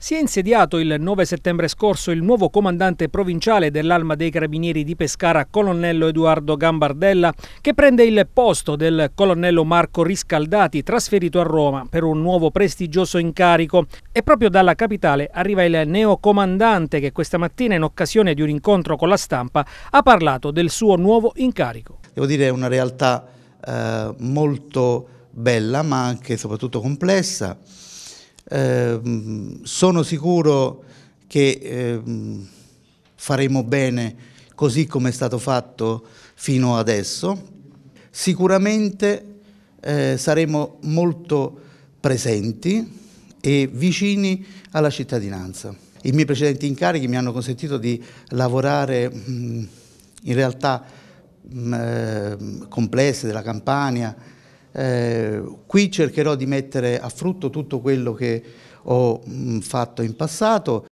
Si è insediato il 9 settembre scorso il nuovo comandante provinciale dell'Alma dei Carabinieri di Pescara, colonnello Edoardo Gambardella, che prende il posto del colonnello Marco Riscaldati, trasferito a Roma per un nuovo prestigioso incarico. E proprio dalla capitale arriva il neocomandante che questa mattina, in occasione di un incontro con la stampa, ha parlato del suo nuovo incarico. Devo dire che è una realtà eh, molto bella, ma anche e soprattutto complessa Ehm, sono sicuro che eh, faremo bene così come è stato fatto fino adesso. Sicuramente eh, saremo molto presenti e vicini alla cittadinanza. I miei precedenti incarichi mi hanno consentito di lavorare mh, mm, in realtà mh, mm, eh, complesse della Campania, eh, qui cercherò di mettere a frutto tutto quello che ho mh, fatto in passato